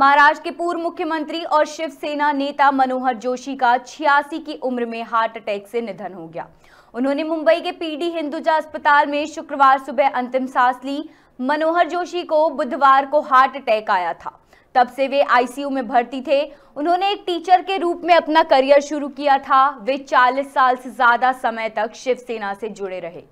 महाराष्ट्र के पूर्व मुख्यमंत्री और शिवसेना नेता मनोहर जोशी का छियासी की उम्र में हार्ट अटैक से निधन हो गया उन्होंने मुंबई के पीडी हिंदुजा अस्पताल में शुक्रवार सुबह अंतिम सांस ली मनोहर जोशी को बुधवार को हार्ट अटैक आया था तब से वे आईसीयू में भर्ती थे उन्होंने एक टीचर के रूप में अपना करियर शुरू किया था वे 40 साल से ज्यादा समय तक शिवसेना से जुड़े रहे